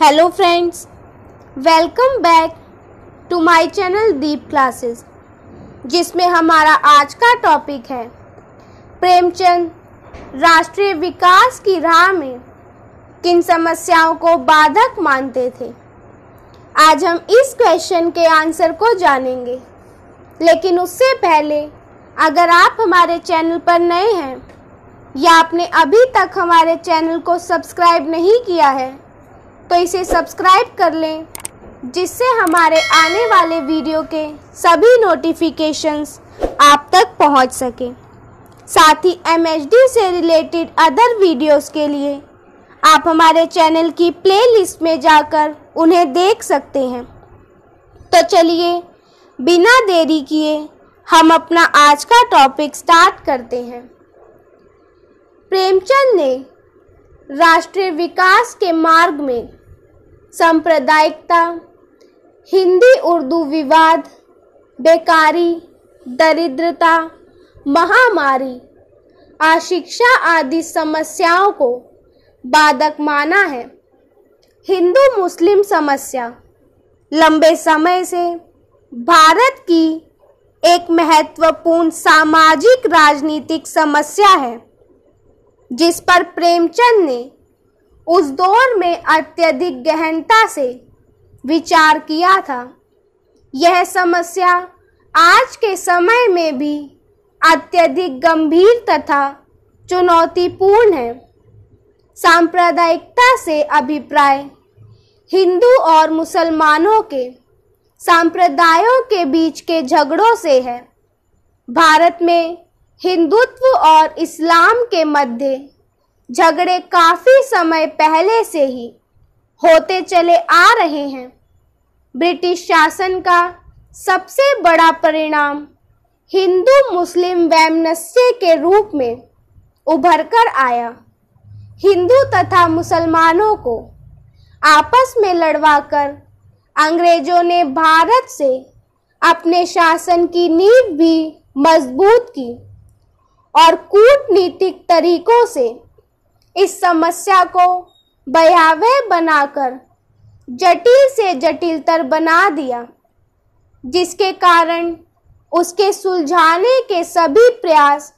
hello friends welcome back to my channel Deep classes जिसमें हमारा आज का टॉपिक है प्रेमचंद राष्ट्रीय विकास की राह में किन समस्याओं को बाधक मानते थे आज हम इस क्वेश्चन के आंसर को जानेंगे लेकिन उससे पहले अगर आप हमारे चैनल पर नए हैं या आपने अभी तक हमारे चैनल को सब्सक्राइब नहीं किया है तो इसे सब्सक्राइब कर लें जिससे हमारे आने वाले वीडियो के सभी नोटिफिकेशंस आप तक पहुंच सके साथ ही एम से रिलेटेड अदर वीडियोस के लिए आप हमारे चैनल की प्लेलिस्ट में जाकर उन्हें देख सकते हैं तो चलिए बिना देरी किए हम अपना आज का टॉपिक स्टार्ट करते हैं प्रेमचंद ने राष्ट्रीय विकास के मार्ग में सांप्रदायिकता हिंदी उर्दू विवाद बेकारी दरिद्रता महामारी अशिक्षा आदि समस्याओं को बाधक माना है हिंदू मुस्लिम समस्या लंबे समय से भारत की एक महत्वपूर्ण सामाजिक राजनीतिक समस्या है जिस पर प्रेमचंद ने उस दौर में अत्यधिक गहनता से विचार किया था यह समस्या आज के समय में भी अत्यधिक गंभीर तथा चुनौतीपूर्ण है सांप्रदायिकता से अभिप्राय हिंदू और मुसलमानों के सांप्रदायों के बीच के झगड़ों से है भारत में हिंदुत्व और इस्लाम के मध्य झगड़े काफ़ी समय पहले से ही होते चले आ रहे हैं ब्रिटिश शासन का सबसे बड़ा परिणाम हिंदू मुस्लिम वैमनस्य के रूप में उभर कर आया हिंदू तथा मुसलमानों को आपस में लड़वाकर अंग्रेजों ने भारत से अपने शासन की नींव भी मजबूत की और कूटनीतिक तरीकों से इस समस्या को भयावह बनाकर जटिल से जटिलतर बना दिया जिसके कारण उसके सुलझाने के सभी प्रयास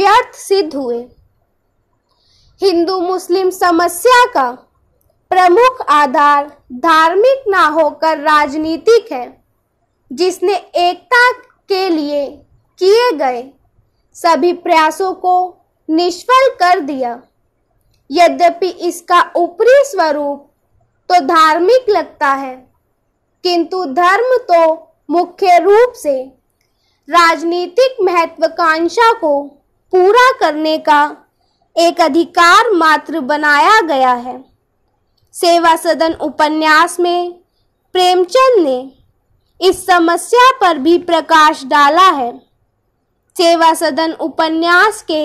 व्यर्थ सिद्ध हुए हिंदू मुस्लिम समस्या का प्रमुख आधार धार्मिक ना होकर राजनीतिक है जिसने एकता के लिए किए गए सभी प्रयासों को निष्फल कर दिया यद्यपि इसका ऊपरी स्वरूप तो धार्मिक लगता है किंतु धर्म तो मुख्य रूप से राजनीतिक महत्वाकांक्षा को पूरा करने का एक अधिकार मात्र बनाया गया है सेवा सदन उपन्यास में प्रेमचंद ने इस समस्या पर भी प्रकाश डाला है सेवा सदन उपन्यास के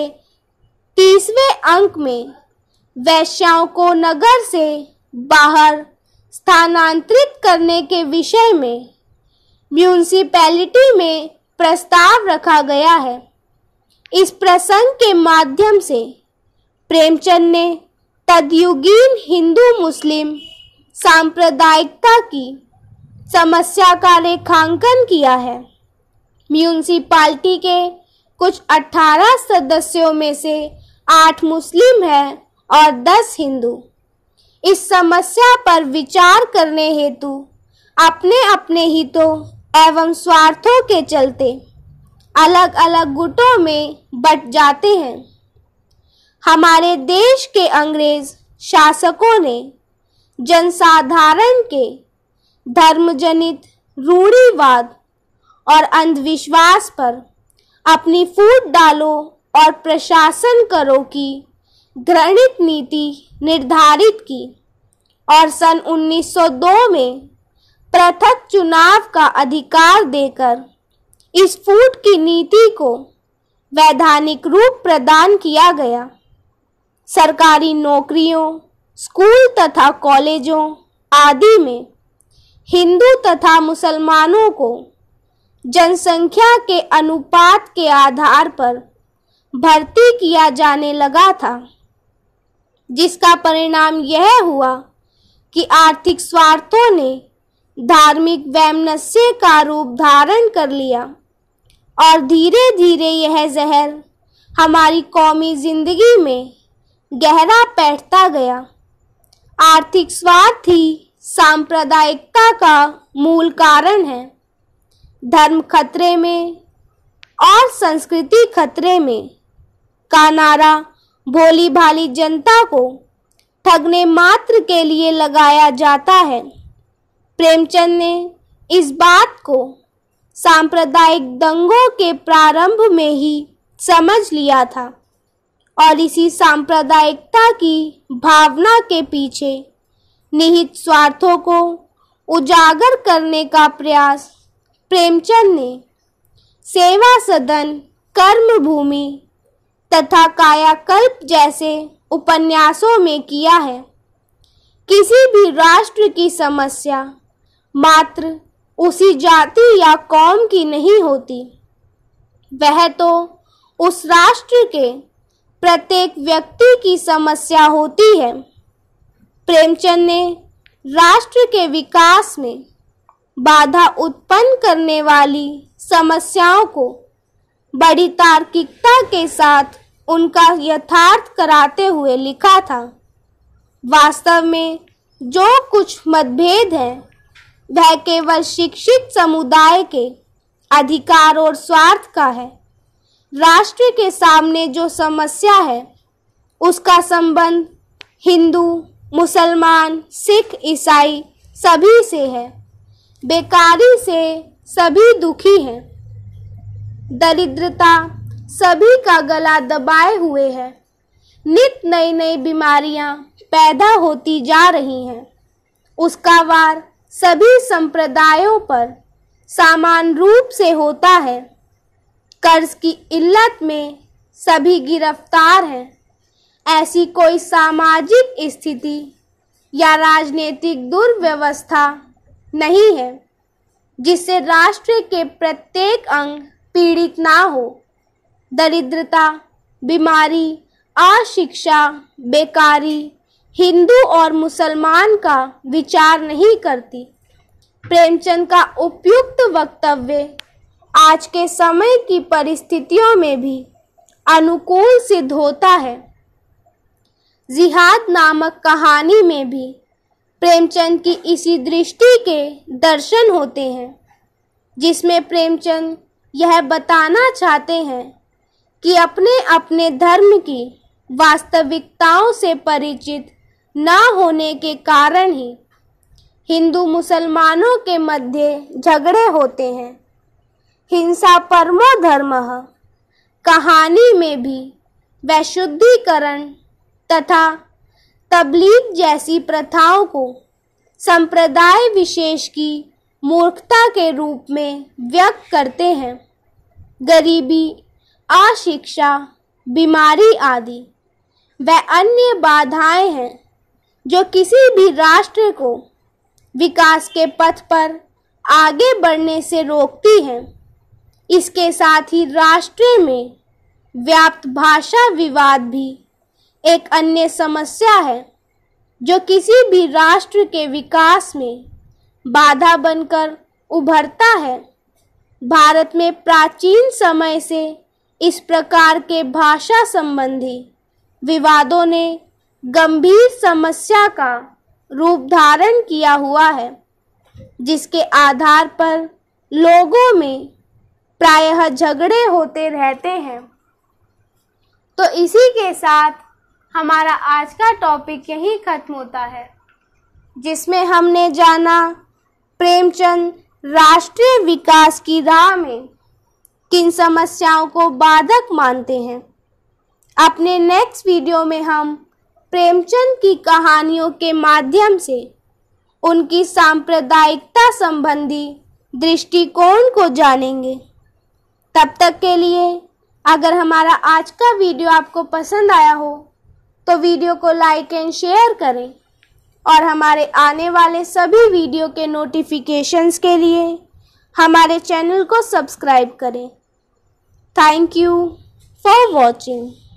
तीसवें अंक में वैश्याओं को नगर से बाहर स्थानांतरित करने के विषय में म्यूनसिपैलिटी में प्रस्ताव रखा गया है इस प्रसंग के माध्यम से प्रेमचंद ने तदयुगीन हिंदू मुस्लिम सांप्रदायिकता की समस्या का रेखांकन किया है म्यूनसिपाल्टी के कुछ 18 सदस्यों में से आठ मुस्लिम हैं और 10 हिंदू इस समस्या पर विचार करने हेतु अपने अपने हितों एवं स्वार्थों के चलते अलग अलग गुटों में बट जाते हैं हमारे देश के अंग्रेज शासकों ने जनसाधारण के धर्मजनित रूढ़ीवाद और अंधविश्वास पर अपनी फूट डालो और प्रशासन करो की घृणित नीति निर्धारित की और सन 1902 में पृथक चुनाव का अधिकार देकर इस फूट की नीति को वैधानिक रूप प्रदान किया गया सरकारी नौकरियों स्कूल तथा कॉलेजों आदि में हिंदू तथा मुसलमानों को जनसंख्या के अनुपात के आधार पर भर्ती किया जाने लगा था जिसका परिणाम यह हुआ कि आर्थिक स्वार्थों ने धार्मिक वैमनस्य का रूप धारण कर लिया और धीरे धीरे यह जहर हमारी कौमी जिंदगी में गहरा बैठता गया आर्थिक स्वार्थ ही सांप्रदायिकता का मूल कारण है धर्म खतरे में और संस्कृति खतरे में का नारा भोली भाली जनता को ठगने मात्र के लिए लगाया जाता है प्रेमचंद ने इस बात को सांप्रदायिक दंगों के प्रारंभ में ही समझ लिया था और इसी सांप्रदायिकता की भावना के पीछे निहित स्वार्थों को उजागर करने का प्रयास प्रेमचंद ने सेवा सदन कर्मभूमि तथा कायाकल्प जैसे उपन्यासों में किया है किसी भी राष्ट्र की समस्या मात्र उसी जाति या कौम की नहीं होती वह तो उस राष्ट्र के प्रत्येक व्यक्ति की समस्या होती है प्रेमचंद ने राष्ट्र के विकास में बाधा उत्पन्न करने वाली समस्याओं को बड़ी तार्किकता के साथ उनका यथार्थ कराते हुए लिखा था वास्तव में जो कुछ मतभेद है वह केवल शिक्षित समुदाय के अधिकार और स्वार्थ का है राष्ट्र के सामने जो समस्या है उसका संबंध हिंदू मुसलमान सिख ईसाई सभी से है बेकारी से सभी दुखी हैं दरिद्रता सभी का गला दबाए हुए है नित नई नई बीमारियां पैदा होती जा रही हैं उसका वार सभी संप्रदायों पर समान रूप से होता है कर्ज की इल्लत में सभी गिरफ्तार हैं ऐसी कोई सामाजिक स्थिति या राजनीतिक दुर्व्यवस्था नहीं है जिससे राष्ट्र के प्रत्येक अंग पीड़ित ना हो दरिद्रता बीमारी अशिक्षा बेकारी हिंदू और मुसलमान का विचार नहीं करती प्रेमचंद का उपयुक्त वक्तव्य आज के समय की परिस्थितियों में भी अनुकूल सिद्ध होता है जिहाद नामक कहानी में भी प्रेमचंद की इसी दृष्टि के दर्शन होते हैं जिसमें प्रेमचंद यह बताना चाहते हैं कि अपने अपने धर्म की वास्तविकताओं से परिचित न होने के कारण ही हिंदू मुसलमानों के मध्य झगड़े होते हैं हिंसा परमो धर्म कहानी में भी वैशुद्धिकरण तथा तबलीग जैसी प्रथाओं को संप्रदाय विशेष की मूर्खता के रूप में व्यक्त करते हैं गरीबी अशिक्षा बीमारी आदि व अन्य बाधाएं हैं जो किसी भी राष्ट्र को विकास के पथ पर आगे बढ़ने से रोकती हैं इसके साथ ही राष्ट्र में व्याप्त भाषा विवाद भी एक अन्य समस्या है जो किसी भी राष्ट्र के विकास में बाधा बनकर उभरता है भारत में प्राचीन समय से इस प्रकार के भाषा संबंधी विवादों ने गंभीर समस्या का रूप धारण किया हुआ है जिसके आधार पर लोगों में प्रायः झगड़े होते रहते हैं तो इसी के साथ हमारा आज का टॉपिक यहीं ख़त्म होता है जिसमें हमने जाना प्रेमचंद राष्ट्रीय विकास की राह में किन समस्याओं को बाधक मानते हैं अपने नेक्स्ट वीडियो में हम प्रेमचंद की कहानियों के माध्यम से उनकी सांप्रदायिकता संबंधी दृष्टिकोण को जानेंगे तब तक के लिए अगर हमारा आज का वीडियो आपको पसंद आया हो तो वीडियो को लाइक एंड शेयर करें और हमारे आने वाले सभी वीडियो के नोटिफिकेशंस के लिए हमारे चैनल को सब्सक्राइब करें थैंक यू फॉर वॉचिंग